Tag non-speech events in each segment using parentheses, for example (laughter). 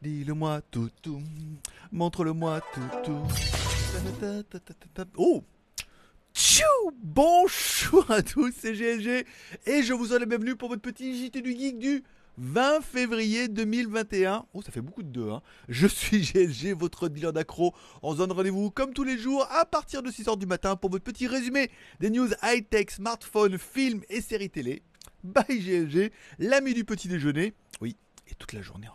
Dis-le-moi tout, tout. Montre-le-moi tout, tout. Oh! Tchou Bonjour à tous, c'est GLG et je vous souhaite la bienvenue pour votre petit JT du Geek du 20 février 2021. Oh, ça fait beaucoup de deux, hein. Je suis GLG, votre dealer d'accro. On se donne rendez-vous comme tous les jours à partir de 6h du matin pour votre petit résumé des news high-tech, smartphones, films et séries télé. Bye GLG, l'ami du petit déjeuner. Oui, et toute la journée en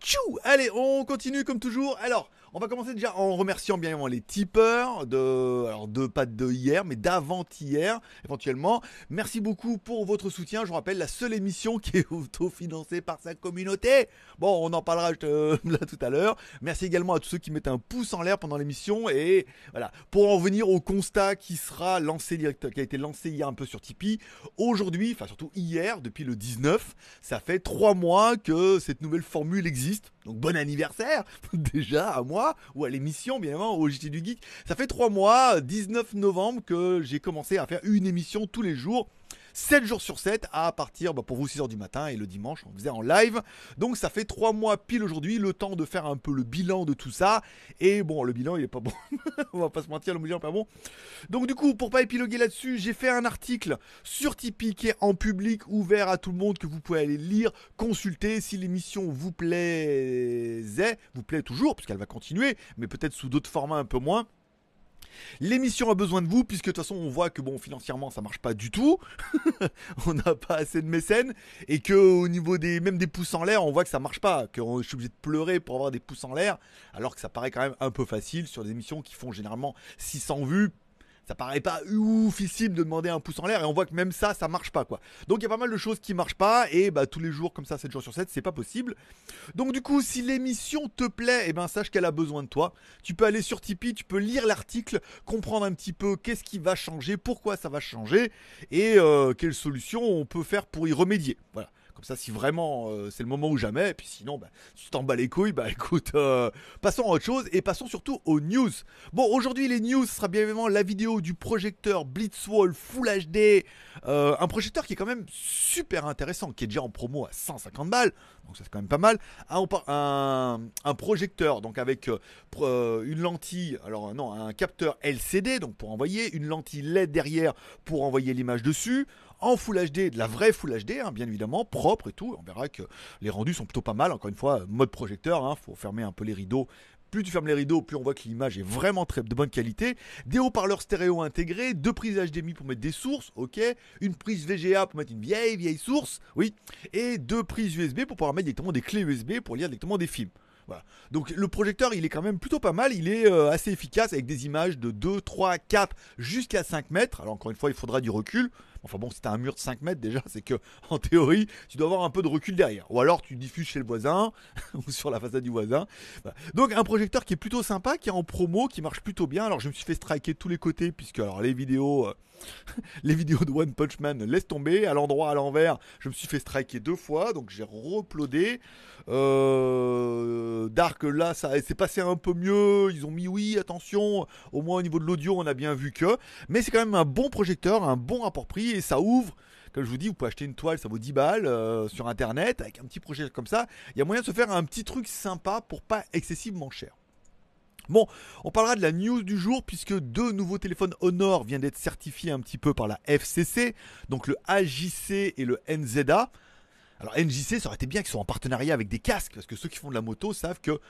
Tchou Allez, on continue comme toujours. Alors, on va commencer déjà en remerciant bien évidemment les tipeurs de, alors de pas de hier, mais d'avant-hier éventuellement. Merci beaucoup pour votre soutien. Je vous rappelle la seule émission qui est auto par sa communauté. Bon, on en parlera (laughs) là tout à l'heure. Merci également à tous ceux qui mettent un pouce en l'air pendant l'émission et voilà. Pour en venir au constat qui sera lancé direct, qui a été lancé hier un peu sur Tipeee, aujourd'hui, enfin surtout hier, depuis le 19, ça fait trois mois que cette nouvelle formule existe. Donc bon anniversaire (laughs) déjà à moi ou à l'émission, bien évidemment, au JT du Geek. Ça fait trois mois, 19 euh, novembre, que j'ai commencé à faire une émission tous les jours 7 jours sur 7 à partir bah, pour vous 6h du matin et le dimanche on faisait en live. Donc ça fait 3 mois pile aujourd'hui, le temps de faire un peu le bilan de tout ça. Et bon, le bilan il est pas bon, (laughs) on va pas se mentir, le bilan pas bon. Donc du coup, pour pas épiloguer là-dessus, j'ai fait un article sur Tipeee en public, ouvert à tout le monde, que vous pouvez aller lire, consulter si l'émission vous plaisait, vous plaît toujours, puisqu'elle va continuer, mais peut-être sous d'autres formats un peu moins. L'émission a besoin de vous, puisque de toute façon, on voit que bon, financièrement, ça marche pas du tout. (laughs) on n'a pas assez de mécènes. Et que au niveau des, même des pouces en l'air, on voit que ça marche pas. Que je suis obligé de pleurer pour avoir des pouces en l'air. Alors que ça paraît quand même un peu facile sur des émissions qui font généralement 600 vues ça paraît pas oufissime de demander un pouce en l'air et on voit que même ça, ça marche pas quoi. Donc il y a pas mal de choses qui marchent pas et bah tous les jours comme ça, 7 jours sur 7, c'est pas possible. Donc du coup, si l'émission te plaît, eh ben sache qu'elle a besoin de toi. Tu peux aller sur Tipeee, tu peux lire l'article, comprendre un petit peu qu'est-ce qui va changer, pourquoi ça va changer et euh, quelles solutions on peut faire pour y remédier. Voilà. Comme ça, si vraiment euh, c'est le moment ou jamais, et puis sinon, si bah, tu t'en bats les couilles, bah (laughs) écoute, euh, passons à autre chose et passons surtout aux news. Bon, aujourd'hui, les news, sera bien évidemment la vidéo du projecteur Blitzwall Full HD. Euh, un projecteur qui est quand même super intéressant, qui est déjà en promo à 150 balles, donc ça c'est quand même pas mal. Un, un projecteur, donc avec une lentille, alors non, un capteur LCD, donc pour envoyer, une lentille LED derrière pour envoyer l'image dessus en Full HD, de la vraie Full HD, hein, bien évidemment, propre et tout. On verra que les rendus sont plutôt pas mal. Encore une fois, mode projecteur, hein, faut fermer un peu les rideaux. Plus tu fermes les rideaux, plus on voit que l'image est vraiment très de bonne qualité. Des haut-parleurs stéréo intégrés, deux prises HDMI pour mettre des sources, ok. Une prise VGA pour mettre une vieille, vieille source, oui. Et deux prises USB pour pouvoir mettre directement des clés USB pour lire directement des films. Voilà. Donc le projecteur, il est quand même plutôt pas mal, il est euh, assez efficace avec des images de 2, 3, 4 jusqu'à 5 mètres. Alors encore une fois, il faudra du recul, Enfin bon, si t'as un mur de 5 mètres déjà, c'est que (laughs) en théorie, tu dois avoir un peu de recul derrière. Ou alors tu diffuses chez le voisin (laughs) ou sur la façade du voisin. Donc un projecteur qui est plutôt sympa, qui est en promo, qui marche plutôt bien. Alors je me suis fait striker tous les côtés puisque alors les vidéos, euh, (laughs) les vidéos de One Punch Man laisse tomber. À l'endroit, à l'envers, je me suis fait striker deux fois, donc j'ai replodé. Euh, Dark là, ça s'est passé un peu mieux. Ils ont mis oui, attention. Au moins au niveau de l'audio, on a bien vu que. Mais c'est quand même un bon projecteur, un bon rapport prix et ça ouvre. Comme je vous dis, vous pouvez acheter une toile, ça vaut 10 balles euh, sur internet avec un petit projet comme ça. Il y a moyen de se faire un petit truc sympa pour pas excessivement cher. Bon, on parlera de la news du jour puisque deux nouveaux téléphones Honor viennent d'être certifiés un petit peu par la FCC, donc le AJC et le NZA. Alors NJC, ça aurait été bien qu'ils soient en partenariat avec des casques parce que ceux qui font de la moto savent que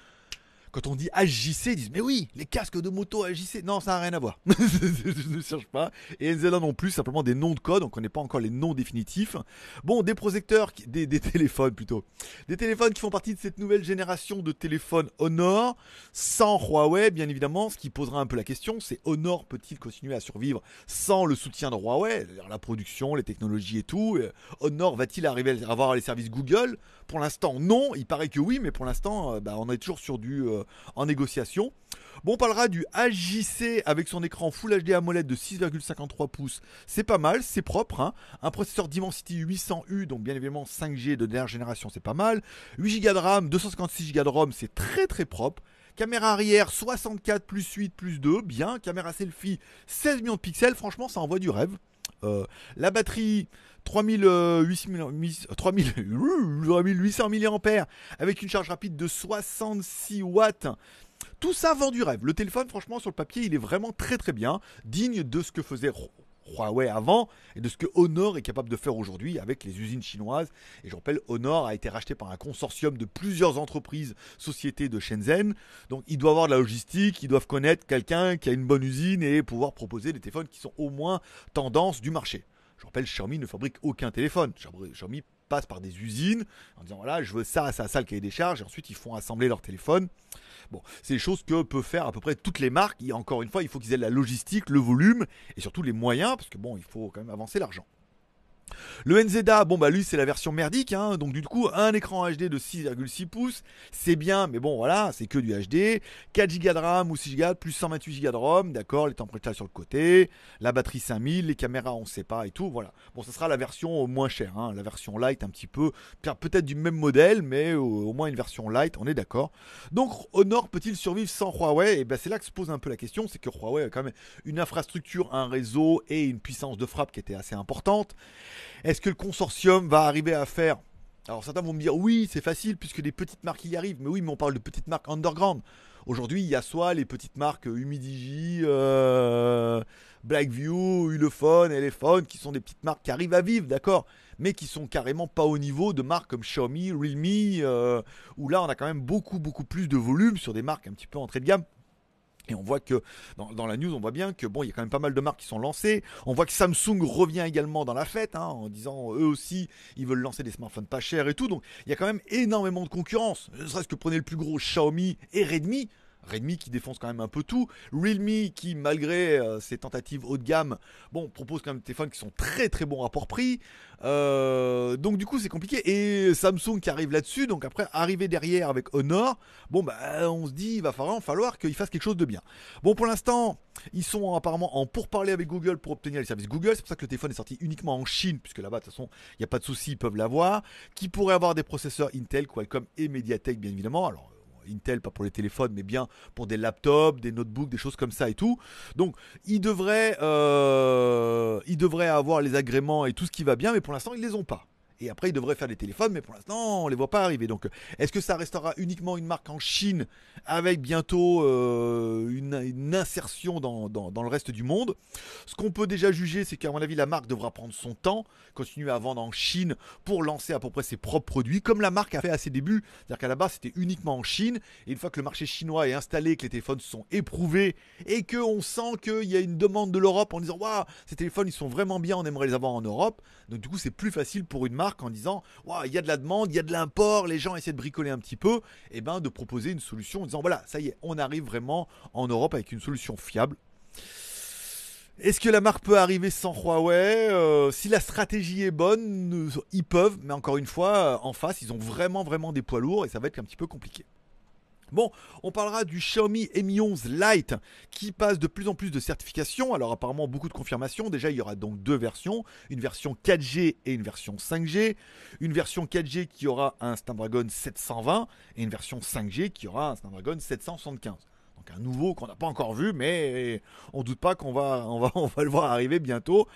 quand on dit agissez, ils disent mais oui, les casques de moto AJC ». Non, ça n'a rien à voir. (laughs) je ne cherche pas. Et elles non plus, simplement des noms de code, on ne connaît pas encore les noms définitifs. Bon, des projecteurs, des, des, (laughs) téléphones plutôt. Des téléphones qui font partie de cette nouvelle génération de téléphones Honor, sans Huawei bien évidemment. Ce qui posera un peu la question, c'est Honor peut-il continuer à survivre sans le soutien de Huawei La production, les technologies et tout. Honor va-t-il arriver à avoir les services Google pour l'instant, non. Il paraît que oui, mais pour l'instant, euh, bah, on est toujours sur du euh, en négociation. Bon, on parlera du HJC avec son écran Full HD AMOLED de 6,53 pouces. C'est pas mal, c'est propre. Hein. Un processeur Dimensity 800U, donc bien évidemment 5G de dernière génération, c'est pas mal. 8 Go de RAM, 256 Go de ROM, c'est très très propre. Caméra arrière 64 plus 8 plus 2, bien. Caméra selfie 16 millions de pixels, franchement ça envoie du rêve. Euh, la batterie 3800 mAh euh, (laughs) avec une charge rapide de 66 watts. Tout ça vend du rêve. Le téléphone, franchement, sur le papier, il est vraiment très très bien, digne de ce que faisait Huawei avant et de ce que Honor est capable de faire aujourd'hui avec les usines chinoises. Et je rappelle, Honor a été racheté par un consortium de plusieurs entreprises, sociétés de Shenzhen. Donc ils doivent avoir de la logistique, ils doivent connaître quelqu'un qui a une bonne usine et pouvoir proposer des téléphones qui sont au moins tendance du marché. Je rappelle, Xiaomi ne fabrique aucun téléphone. Xiaomi passe par des usines en disant voilà, je veux ça, ça, ça, le cahier des charges, et ensuite ils font assembler leur téléphone. Bon, c'est des choses que peuvent faire à peu près toutes les marques. Et encore une fois, il faut qu'ils aient la logistique, le volume et surtout les moyens, parce que bon, il faut quand même avancer l'argent. Le NZDA, bon bah lui c'est la version merdique, hein. donc du coup un écran HD de 6,6 pouces, c'est bien, mais bon voilà, c'est que du HD, 4 Go de RAM ou 6 Go, plus 128 Go de ROM, d'accord, les températures sur le côté, la batterie 5000, les caméras on sait pas et tout, voilà. Bon, ça sera la version euh, moins chère, hein, la version light un petit peu, peut-être du même modèle, mais euh, au, moins une version light, on est d'accord. Donc Honor peut-il survivre sans Huawei Et eh ben c'est là que se pose un peu la question, c'est que Huawei a quand même une infrastructure, un réseau et une puissance de frappe qui était assez importante. Est-ce que le consortium va arriver à faire Alors certains vont me dire oui, c'est facile puisque des petites marques y arrivent. Mais oui, mais on parle de petites marques underground. Aujourd'hui, il y a soit les petites marques Humidigi, euh, Blackview, Ulefone, Elephone, qui sont des petites marques qui arrivent à vivre, d'accord, mais qui sont carrément pas au niveau de marques comme Xiaomi, Realme, euh, où là on a quand même beaucoup beaucoup plus de volume sur des marques un petit peu entrée de gamme. Et on voit que dans, la news, on voit bien que bon, il y a quand même pas mal de marques qui sont lancées. On voit que Samsung revient également dans la fête hein, en disant euh, eux aussi ils veulent lancer des smartphones pas chers et tout. Donc il y a quand même énormément de concurrence. Ne serait-ce que prenez le plus gros Xiaomi et Redmi. Redmi qui défonce quand même un peu tout, Realme qui malgré euh, ses tentatives haut de gamme, bon propose quand même des téléphones qui sont très très bons rapport prix. Euh, donc du coup c'est compliqué et Samsung qui arrive là-dessus, donc après arriver derrière avec Honor, bon bah on se dit il va falloir, falloir qu'ils fassent quelque chose de bien. Bon pour l'instant ils sont apparemment en pourparlers avec Google pour obtenir les services Google, c'est pour ça que le téléphone est sorti uniquement en Chine puisque là-bas de toute façon il n'y a pas de souci, ils peuvent l'avoir. Qui pourrait avoir des processeurs Intel, Qualcomm et MediaTek bien évidemment. Alors Intel, pas pour les téléphones, mais bien pour des laptops, des notebooks, des choses comme ça et tout. Donc, ils devraient, euh, avoir les agréments et tout ce qui va bien, mais pour l'instant, ils les ont pas. Et après, ils devraient faire des téléphones, mais pour l'instant, on ne les voit pas arriver. Donc, est-ce que ça restera uniquement une marque en Chine avec bientôt euh, une, insertion dans, le reste du monde Ce qu'on peut déjà juger, c'est qu'à mon avis, la marque devra prendre son temps, continuer à vendre en Chine pour lancer à peu près ses propres produits, comme la marque a fait à ses débuts. C'est-à-dire qu'à la base, c'était uniquement en Chine. Et une fois que le marché chinois est installé, que les téléphones sont éprouvés et qu'on sent qu'il y a une demande de l'Europe en disant Waouh, ces téléphones, ils sont vraiment bien, on aimerait les avoir en Europe. Donc, du coup, c'est plus facile pour une marque en disant il y a de la demande, il y a de l'import, les gens essaient de bricoler un petit peu, et eh ben de proposer une solution en disant Voilà, ça y est, on arrive vraiment en Europe avec une solution fiable. Est-ce que la marque peut arriver sans Huawei euh, Si la stratégie est bonne, ils peuvent, mais encore une fois, euh, en face, ils ont vraiment, vraiment des poids lourds et ça va être un petit peu compliqué. Bon, on parlera du Xiaomi Mi 11 Lite qui passe de plus en plus de certifications. Alors apparemment beaucoup de confirmations. Déjà il y aura donc deux versions, une version 4G et une version 5G. Une version 4G qui aura un Snapdragon 720 et une version 5G qui aura un Snapdragon 775 un nouveau qu'on n'a pas encore vu, mais on doute pas qu'on va, (laughs) on va, on va le voir arriver bientôt.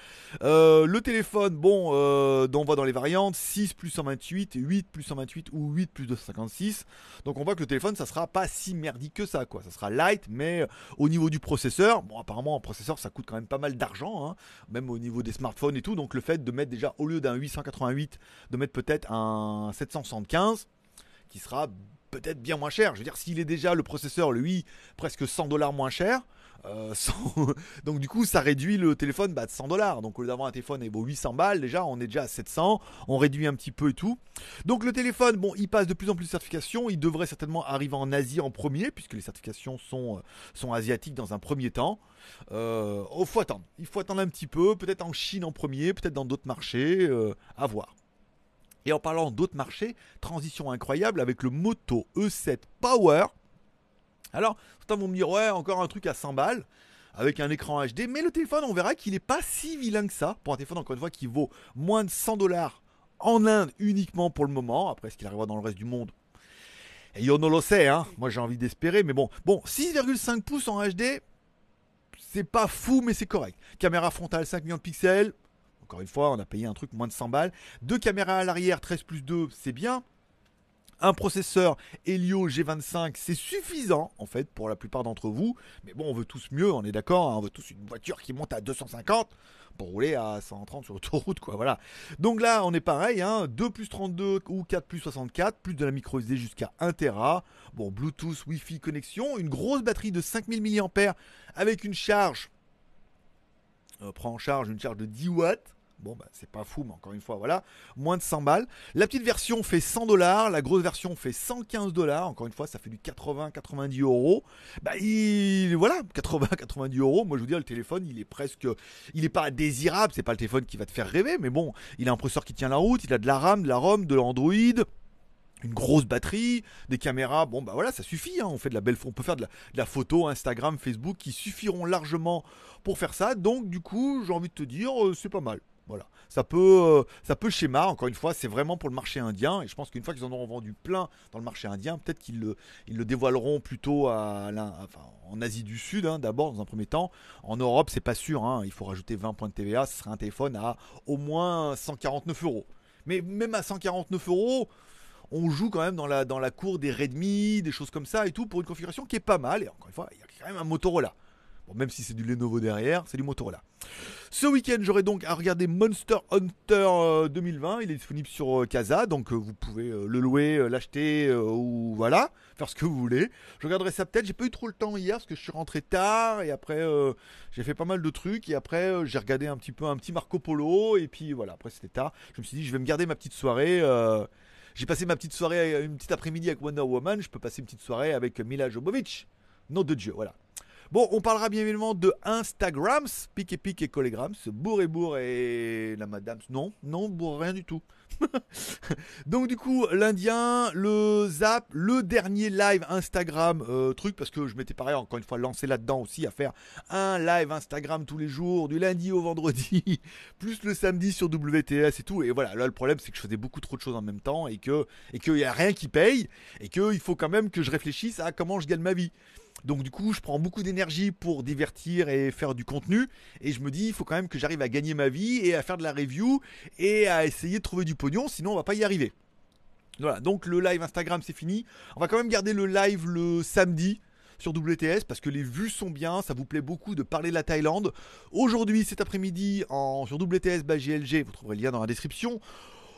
Euh, le téléphone, bon, euh, on voit dans les variantes 6 plus 128, 8 plus 128 ou 8 plus 256. Donc on voit que le téléphone, ça sera pas si merdique que ça, quoi. Ça sera light, mais euh, au niveau du processeur, bon, apparemment, un processeur, ça coûte quand même pas mal d'argent, hein, même au niveau des smartphones et tout. Donc le fait de mettre déjà, au lieu d'un 888, de mettre peut-être un 775 qui sera peut-être bien moins cher. Je veux dire, s'il est déjà le processeur, lui, presque 100 dollars moins cher. Euh, (laughs) donc du coup, ça réduit le téléphone bah, de 100 dollars. Donc au lieu d'avoir un téléphone et vaut 800 balles, déjà on est déjà à 700. On réduit un petit peu et tout. Donc le téléphone, bon, il passe de plus en plus de certifications. Il devrait certainement arriver en Asie en premier, puisque les certifications sont, euh, asiatiques dans un premier temps. Il euh, oh, faut attendre. Il faut attendre un petit peu. Peut-être en Chine en premier, peut-être dans d'autres marchés. à voir. Et en parlant d'autres marchés, transition incroyable avec le Moto E7 Power. Alors, certains vont me dire, ouais, encore un truc à 100 balles avec un écran HD, mais le téléphone, on verra qu'il n'est pas si vilain que ça. Pour un téléphone, encore une fois, qui vaut moins de 100 dollars en Inde uniquement pour le moment. Après, ce qu'il arrivera dans le reste du monde, et on le sait, hein. Moi, j'ai envie d'espérer, mais bon. Bon, 6,5 pouces en HD, c'est pas fou, mais c'est correct. Caméra frontale 5 millions de pixels, encore une fois, on a payé un truc moins de 100 balles. Deux caméras à l'arrière, 13 plus 2, c'est bien. Un processeur Helio G25, c'est suffisant en fait pour la plupart d'entre vous. Mais bon, on veut tous mieux, on est d'accord. Hein. on veut tous une voiture qui monte à 250 pour rouler à 130 sur l'autoroute, quoi. Voilà. Donc là, on est pareil, 2 hein. plus 32 ou 4 plus 64, plus de la micro SD jusqu'à 1 Tera. Bon, Bluetooth, Wi-Fi, connexion, une grosse batterie de 5000 mAh avec une charge euh, prend en charge une charge de 10 watts. Bon, bah, c'est pas fou, mais encore une fois, voilà, moins de 100 balles. La petite version fait 100 dollars, la grosse version fait 115 dollars. Encore une fois, ça fait du 80-90 euros. Bah, il, voilà, 80-90 (laughs) euros. Moi, je vous dis, le téléphone, il est presque, il est pas désirable. C'est pas le téléphone qui va te faire rêver, mais bon, il a un processeur qui tient la route, il a de la RAM, de la ROM, de l'Android une grosse batterie, des caméras, bon bah voilà, ça suffit, hein. on fait de la belle on peut faire de la, photo, Instagram, Facebook, qui suffiront largement pour faire ça, donc du coup j'ai envie de te dire, euh, c'est pas mal. Voilà, ça peut, euh, ça peut schéma, encore une fois, c'est vraiment pour le marché indien, et je pense qu'une fois qu'ils en auront vendu plein dans le marché indien, peut-être qu'ils le, ils le dévoileront plutôt à, en Asie du Sud, hein, d'abord, dans un premier temps. En Europe, c'est pas sûr, hein. il faut rajouter 20 points de TVA, ce serait un téléphone à au moins 149 euros. Mais même à 149 euros, on joue quand même dans la, dans la cour des Redmi, des choses comme ça et tout, pour une configuration qui est pas mal. Et encore une fois, il y a quand même un Motorola. Bon, même si c'est du Lenovo derrière, c'est du Motorola. Ce week-end, j'aurai donc à regarder Monster Hunter 2020. Euh, il est disponible sur euh, Casa, donc euh, vous pouvez le louer, l'acheter ou voilà, (laughs) faire ce que vous voulez. Je regarderai ça peut-être. J'ai pas eu trop le temps hier parce que je suis rentré tard et après j'ai fait pas mal de trucs et après j'ai regardé un petit peu un petit Marco Polo et puis voilà. Après c'était tard. Je me suis dit je vais me garder ma petite soirée. J'ai passé ma petite soirée, euh, une petite après-midi avec Wonder Woman. Je peux passer une petite soirée avec euh, Mila Jovovich. Nom de Dieu, voilà. Bon, on parlera bien évidemment de Instagrams, pic et pic et collégrams, bourre et bourre et la madame. Non, non, bourre, rien du tout. (laughs) Donc du coup, l'Indien, le Zap, le dernier live Instagram euh, truc, parce que je m'étais pareil encore une fois lancé là-dedans aussi à faire un live Instagram tous les jours, du lundi au vendredi, (laughs) plus le samedi sur WTS et tout. Et voilà, là le problème c'est que je faisais beaucoup trop de choses en même temps et que et qu'il n'y a rien qui paye et qu'il faut quand même que je réfléchisse à comment je gagne ma vie. Donc du coup, je prends beaucoup d'énergie pour divertir et faire du contenu. Et je me dis, il faut quand même que j'arrive à gagner ma vie et à faire de la review et à essayer de trouver du pognon, sinon on va pas y arriver. Voilà, donc le live Instagram c'est fini. On va quand même garder le live le samedi sur WTS parce que les vues sont bien, ça vous plaît beaucoup de parler de la Thaïlande. Aujourd'hui, cet après-midi, sur WTS by GLG, vous trouverez le lien dans la description.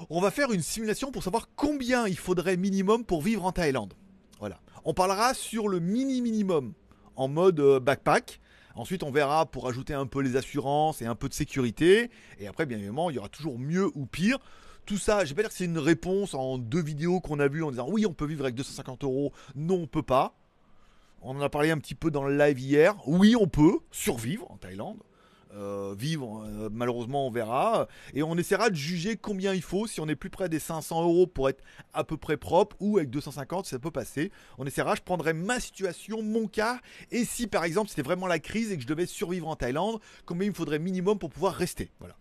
On va faire une simulation pour savoir combien il faudrait minimum pour vivre en Thaïlande. Voilà. On parlera sur le mini minimum en mode euh, backpack. Ensuite, on verra pour ajouter un peu les assurances et un peu de sécurité. Et après, bien évidemment, il y aura toujours mieux ou pire. Tout ça, je vais pas dire que c'est une réponse en deux vidéos qu'on a vues en disant oui, on peut vivre avec 250 euros. Non, on peut pas. On en a parlé un petit peu dans le live hier. Oui, on peut survivre en Thaïlande. Euh, vivre, euh, malheureusement, on verra. Et on essaiera de juger combien il faut, si on est plus près des 500 euros pour être à peu près propre, ou avec 250, ça peut passer. On essaiera, je prendrai ma situation, mon cas, et si par exemple c'était vraiment la crise et que je devais survivre en Thaïlande, combien il me faudrait minimum pour pouvoir rester. Voilà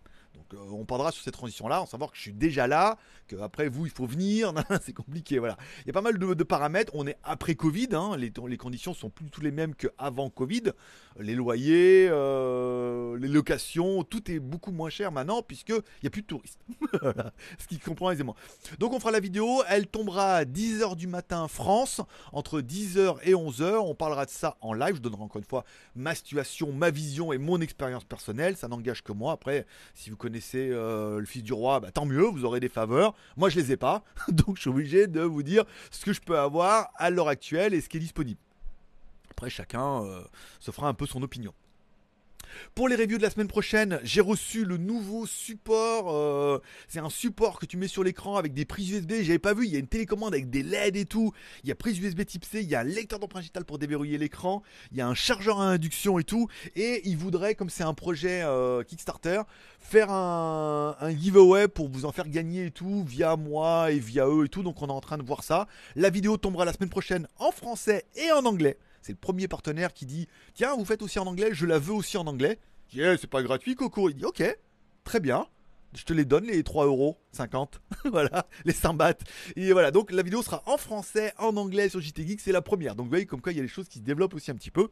on parlera sur cette transition-là, en savoir que je suis déjà là, que après vous, il faut venir, (laughs) c'est compliqué, voilà. Il y a pas mal de, paramètres, on est après Covid, hein. les, conditions sont plus toutes les mêmes qu'avant Covid, les loyers, euh, les locations, tout est beaucoup moins cher maintenant, puisqu'il n'y a plus de touristes, (laughs) ce qui comprend aisément. Donc on fera la vidéo, elle tombera à 10h du matin France, entre 10h et 11h, on parlera de ça en live, je donnerai encore une fois ma situation, ma vision et mon expérience personnelle, ça n'engage que moi, après, si vous connaissez c'est euh, le fils du roi, bah, tant mieux, vous aurez des faveurs. Moi, je les ai pas, (laughs) donc je suis obligé de vous dire ce que je peux avoir à l'heure actuelle et ce qui est disponible. Après, chacun euh, se fera un peu son opinion. Pour les reviews de la semaine prochaine, j'ai reçu le nouveau support. Euh, c'est un support que tu mets sur l'écran avec des prises USB. J'avais pas vu, il y a une télécommande avec des LED et tout. Il y a prise USB type C, il y a un lecteur d'empreinte pour déverrouiller l'écran, il y a un chargeur à induction et tout. Et ils voudraient, comme c'est un projet euh, Kickstarter, faire un, un, giveaway pour vous en faire gagner et tout via moi et via eux et tout. Donc on est en train de voir ça. La vidéo tombera la semaine prochaine en français et en anglais. C'est le premier partenaire qui dit Tiens, vous faites aussi en anglais, je la veux aussi en anglais. Je eh, C'est pas gratuit, Coco. Il dit Ok, très bien. Je te les donne les 3 euros 50, (laughs) voilà, les 5 bahts. Et voilà, donc la vidéo sera en français, en anglais sur JT Geek, c'est la première. Donc vous voyez comme quoi il y a des choses qui se développent aussi un petit peu.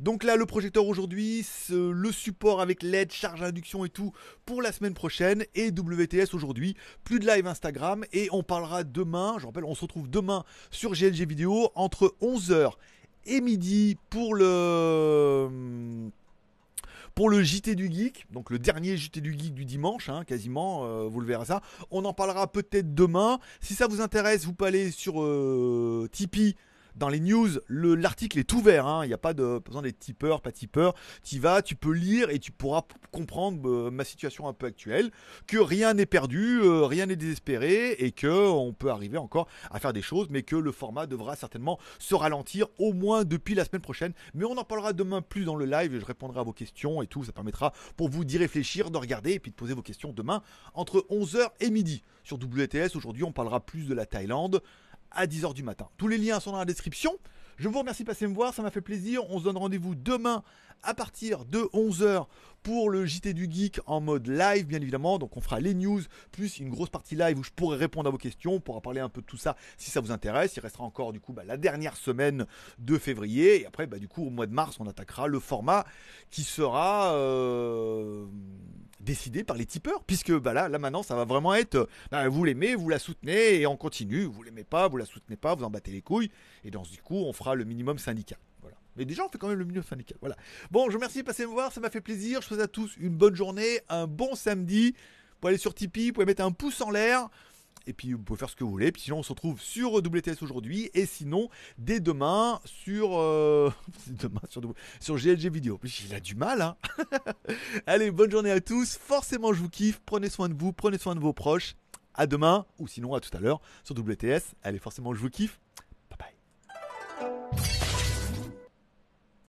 Donc là, le projecteur aujourd'hui, le support avec LED, charge induction et tout pour la semaine prochaine. Et WTS aujourd'hui, plus de live Instagram. Et on parlera demain, je rappelle, on se retrouve demain sur GLG Vidéo entre 11h et midi pour le pour le JT du Geek, donc le dernier JT du Geek du dimanche, hein, quasiment, euh, vous le verrez ça. On en parlera peut-être demain. Si ça vous intéresse, vous pouvez aller sur euh, Tipeee dans les news, l'article est ouvert. Hein. Il n'y a pas de besoin d'être tipeur, pas tipeur. Tu vas, tu peux lire et tu pourras comprendre euh, ma situation un peu actuelle. Que rien n'est perdu, euh, rien n'est désespéré et que on peut arriver encore à faire des choses, mais que le format devra certainement se ralentir au moins depuis la semaine prochaine. Mais on en parlera demain plus dans le live et je répondrai à vos questions et tout. Ça permettra pour vous d'y réfléchir, de regarder et puis de poser vos questions demain entre 11h et midi sur WTS. Aujourd'hui, on parlera plus de la Thaïlande à 10h du matin. Tous les liens sont dans la description. Je vous remercie de passer me voir, ça m'a fait plaisir. On se donne rendez-vous demain à partir de 11h pour le JT du Geek en mode live, bien évidemment. Donc on fera les news, plus une grosse partie live où je pourrai répondre à vos questions, on pourra parler un peu de tout ça si ça vous intéresse. Il restera encore du coup bah, la dernière semaine de février. Et après, bah, du coup, au mois de mars, on attaquera le format qui sera... Euh décidé par les tipeurs, puisque bah là, là maintenant, ça va vraiment être euh, bah, vous l'aimez, vous la soutenez, et on continue. Vous l'aimez pas, vous la soutenez pas, vous en battez les couilles, et dans ce coup, on fera le minimum syndical. Voilà. Mais déjà, on fait quand même le minimum syndical. Voilà. Bon, je vous remercie de passer me voir, ça m'a fait plaisir. Je vous souhaite à tous une bonne journée, un bon samedi. pour aller sur Tipeee, vous pouvez mettre un pouce en l'air et puis vous pouvez faire ce que vous voulez. Puis sinon, on se retrouve sur WTS aujourd'hui, et sinon, dès demain, sur, euh, (laughs) demain sur, GLG Vidéo. il a du mal, hein (laughs) Allez, bonne journée à tous. Forcément, je vous kiffe. Prenez soin de vous, prenez soin de vos proches. À demain, ou sinon à tout à l'heure sur WTS. Allez, forcément, je vous kiffe.